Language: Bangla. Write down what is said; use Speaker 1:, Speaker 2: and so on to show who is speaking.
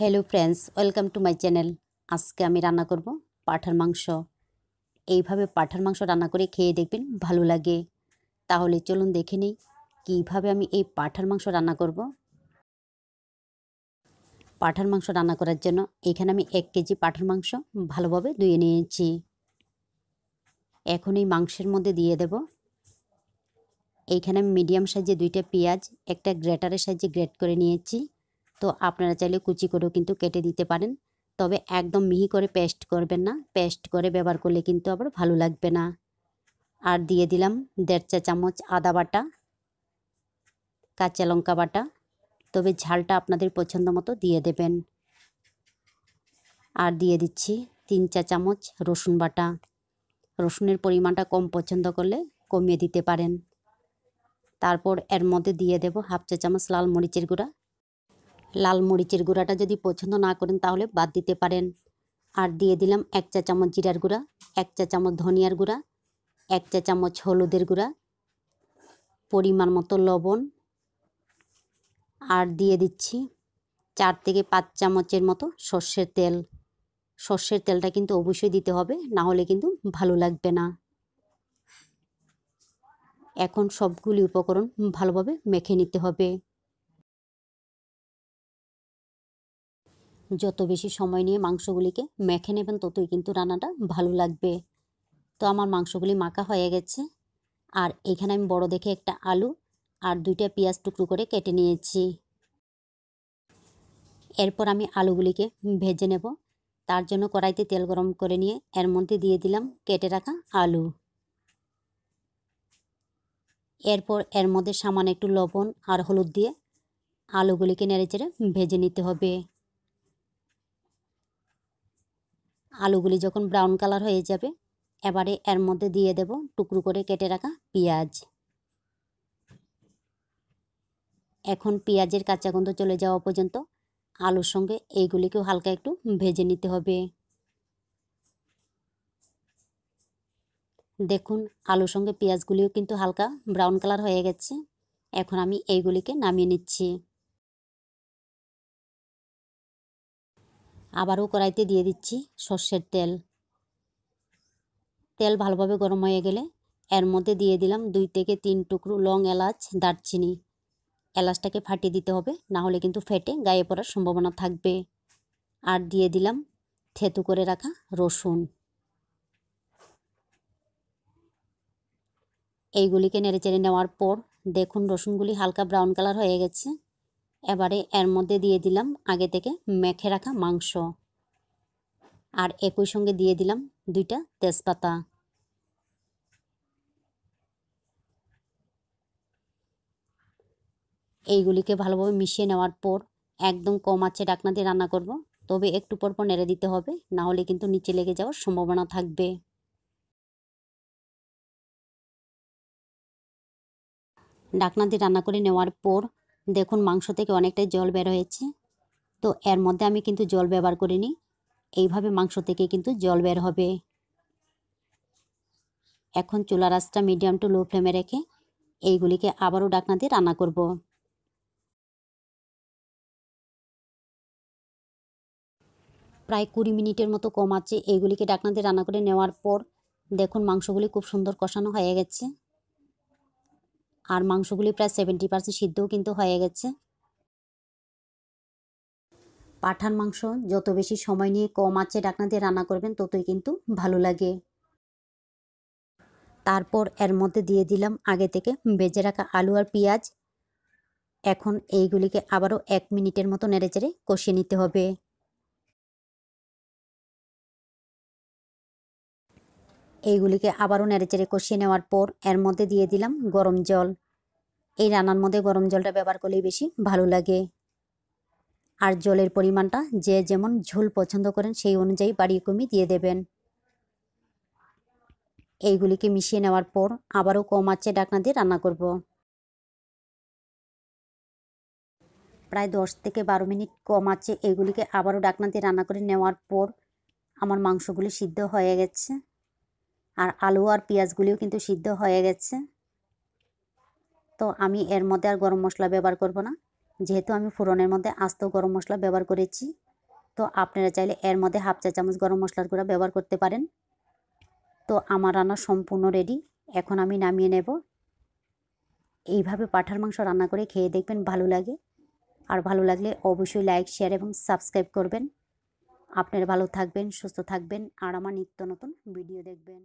Speaker 1: hello friends welcome to my channel আজকে আমি রান্না করব পাঠার মাংস এইভাবে পাঠার মাংস রান্না করে খেয়ে দেখবেন ভালো লাগে তাহলে চলুন দেখে নিই কীভাবে আমি এই পাঠার মাংস রান্না করব পাঠার মাংস রান্না করার জন্য এখানে আমি এক কেজি পাঠার মাংস ভালোভাবে ধুয়ে নিয়েছি এখন এই মাংসের মধ্যে দিয়ে দেব এইখানে মিডিয়াম সাইজে দুইটা পেঁয়াজ একটা গ্রেটারের সাহায্যে গ্রেট করে নিয়েছি তো আপনারা চাইলে কুচি করেও কিন্তু কেটে দিতে পারেন তবে একদম মিহি করে পেস্ট করবেন না পেস্ট করে ব্যবহার করলে কিন্তু আবার ভালো লাগবে না আর দিয়ে দিলাম দেড় চা চামচ আদা বাটা কাঁচা লঙ্কা বাটা তবে ঝালটা আপনাদের পছন্দ মতো দিয়ে দেবেন আর দিয়ে দিচ্ছি তিন চা চামচ রসুন বাটা রসুনের পরিমাণটা কম পছন্দ করলে কমিয়ে দিতে পারেন তারপর এর মধ্যে দিয়ে দেব হাফ চা চামচ লাল মরিচের গুঁড়া লাল মরিচের গুঁড়াটা যদি পছন্দ না করেন তাহলে বাদ দিতে পারেন আর দিয়ে দিলাম এক চা চামচ জিরার গুঁড়া এক চা চামচ ধনিয়ার গুঁড়া এক চা চামচ হলুদের গুঁড়া পরিমাণ মতো লবণ আর দিয়ে দিচ্ছি চার থেকে পাঁচ চামচের মতো সর্ষের তেল সর্ষের তেলটা কিন্তু অবশ্যই দিতে হবে না হলে কিন্তু ভালো লাগবে না এখন সবগুলি উপকরণ ভালোভাবে মেখে নিতে হবে যত বেশি সময় নিয়ে মাংসগুলিকে মেখে নেবেন ততই কিন্তু রান্নাটা ভালো লাগবে তো আমার মাংসগুলি মাখা হয়ে গেছে আর এখানে আমি বড় দেখে একটা আলু আর দুইটা পেঁয়াজ টুকরো করে কেটে নিয়েছি এরপর আমি আলুগুলিকে ভেজে নেব তার জন্য কড়াইতে তেল গরম করে নিয়ে এর মধ্যে দিয়ে দিলাম কেটে রাখা আলু এরপর এর মধ্যে সামান্য একটু লবণ আর হলুদ দিয়ে আলুগুলিকে নেড়ে চেড়ে ভেজে নিতে হবে আলুগুলি যখন ব্রাউন কালার হয়ে যাবে এবারে এর মধ্যে দিয়ে দেব টুকরো করে কেটে রাখা পেঁয়াজ এখন পেঁয়াজের কাঁচা গন্ধ চলে যাওয়া পর্যন্ত আলুর সঙ্গে এইগুলিকেও হালকা একটু ভেজে নিতে হবে দেখুন আলুর সঙ্গে পেঁয়াজগুলিও কিন্তু হালকা ব্রাউন কালার হয়ে গেছে এখন আমি এইগুলিকে নামিয়ে নিচ্ছি আবারও কড়াইতে দিয়ে দিচ্ছি সর্ষের তেল তেল ভালোভাবে গরম হয়ে গেলে এর মধ্যে দিয়ে দিলাম দুই থেকে তিন টুকরো লং এলাচ দারচিনি এলাচটাকে ফাটিয়ে দিতে হবে না হলে কিন্তু ফেটে গায়ে পড়ার সম্ভাবনা থাকবে আর দিয়ে দিলাম থেতু করে রাখা রসুন এইগুলিকে নেড়ে চেড়ে নেওয়ার পর দেখুন রসুনগুলি হালকা ব্রাউন কালার হয়ে গেছে এবারে এর মধ্যে দিয়ে দিলাম আগে থেকে মেখে রাখা মাংস আর একই সঙ্গে দিয়ে দিলাম দুইটা তেজপাতা এইগুলিকে ভালোভাবে মিশিয়ে নেওয়ার পর একদম কম আছে ডাকনা দিয়ে রান্না করব তবে একটু পর পর নেড়ে দিতে হবে না হলে কিন্তু নিচে লেগে যাওয়ার সম্ভাবনা থাকবে ডাকনা দিয়ে রান্না করে নেওয়ার পর দেখুন মাংস থেকে অনেকটাই জল বের হয়েছে তো এর মধ্যে আমি কিন্তু জল ব্যবহার করিনি এইভাবে মাংস থেকে কিন্তু জল বের হবে এখন চুলা রাসটা মিডিয়াম টু লো ফ্লেমে রেখে এইগুলিকে আবারও ডাকনা দিয়ে রান্না করব প্রায় কুড়ি মিনিটের মতো কম আছে এইগুলিকে ডাকনা দিয়ে রান্না করে নেওয়ার পর দেখুন মাংসগুলি খুব সুন্দর কষানো হয়ে গেছে আর মাংসগুলি প্রায় সেভেন্টি পার্সেন্ট সিদ্ধও কিন্তু হয়ে গেছে পাঠান মাংস যত বেশি সময় নিয়ে কম আছে ডাকনা দিয়ে রান্না করবেন ততই কিন্তু ভালো লাগে তারপর এর মধ্যে দিয়ে দিলাম আগে থেকে বেজে রাখা আলু আর পেঁয়াজ এখন এইগুলিকে আবারও এক মিনিটের মতো নেড়ে চেড়ে কষিয়ে নিতে হবে এইগুলিকে আবারও নেড়েচেড়ে কষিয়ে নেওয়ার পর এর মধ্যে দিয়ে দিলাম গরম জল এই রান্নার মধ্যে গরম জলটা ব্যবহার করলেই বেশি ভালো লাগে আর জলের পরিমাণটা যে যেমন ঝোল পছন্দ করেন সেই অনুযায়ী বাড়িয়ে কমিয়ে দিয়ে দেবেন এইগুলিকে মিশিয়ে নেওয়ার পর আবারও কম আছে ডাকনা দিয়ে রান্না করব প্রায় দশ থেকে বারো মিনিট কম আছে এগুলিকে আবারও ডাকনা দিয়ে রান্না করে নেওয়ার পর আমার মাংসগুলি সিদ্ধ হয়ে গেছে আর আলু আর পেঁয়াজগুলিও কিন্তু সিদ্ধ হয়ে গেছে তো আমি এর মধ্যে আর গরম মশলা ব্যবহার করব না যেহেতু আমি ফোড়নের মধ্যে আস্ত গরম মশলা ব্যবহার করেছি তো আপনারা চাইলে এর মধ্যে হাফ চা চামচ গরম মশলার গুঁড়া ব্যবহার করতে পারেন তো আমার রান্না সম্পূর্ণ রেডি এখন আমি নামিয়ে নেব এইভাবে পাঠার মাংস রান্না করে খেয়ে দেখবেন ভালো লাগে আর ভালো লাগলে অবশ্যই লাইক শেয়ার এবং সাবস্ক্রাইব করবেন আপনারা ভালো থাকবেন সুস্থ থাকবেন আর আমার নিত্য নতুন ভিডিও দেখবেন